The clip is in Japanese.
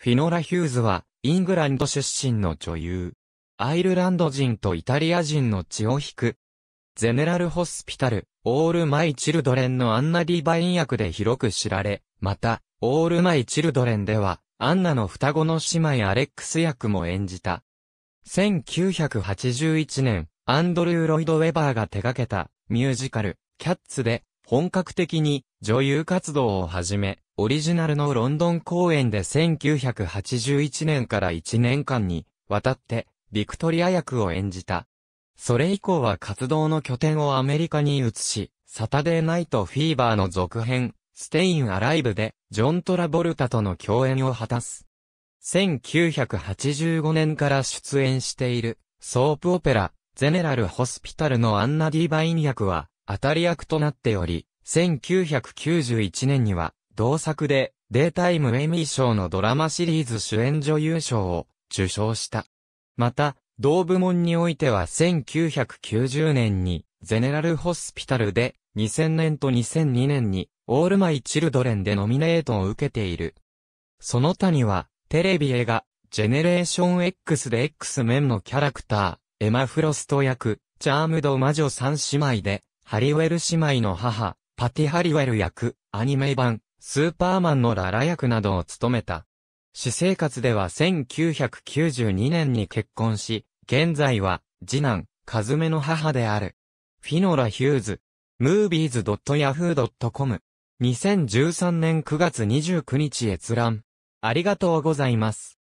フィノラ・ヒューズは、イングランド出身の女優。アイルランド人とイタリア人の血を引く。ゼネラルホスピタル、オールマイ・チルドレンのアンナ・ディバイン役で広く知られ、また、オールマイ・チルドレンでは、アンナの双子の姉妹アレックス役も演じた。1981年、アンドルー・ロイド・ウェバーが手掛けたミュージカル、キャッツで、本格的に女優活動を始め、オリジナルのロンドン公演で1981年から1年間にわたってビクトリア役を演じた。それ以降は活動の拠点をアメリカに移し、サタデーナイトフィーバーの続編、ステインアライブでジョン・トラボルタとの共演を果たす。1985年から出演しているソープオペラ、ゼネラル・ホスピタルのアンナ・ディバイン役は、当たり役となっており、1991年には、同作で、データイムエミー賞のドラマシリーズ主演女優賞を受賞した。また、同部門においては1990年に、ゼネラルホスピタルで、2000年と2002年に、オールマイ・チルドレンでノミネートを受けている。その他には、テレビ映画、ジェネレーション X で X メンのキャラクター、エマ・フロスト役、チャームド魔女3姉妹で、ハリウェル姉妹の母、パティ・ハリウェル役、アニメ版、スーパーマンのララ役などを務めた。私生活では1992年に結婚し、現在は、次男、カズメの母である。フィノラ・ヒューズ、movies.yahoo.com。2013年9月29日閲覧。ありがとうございます。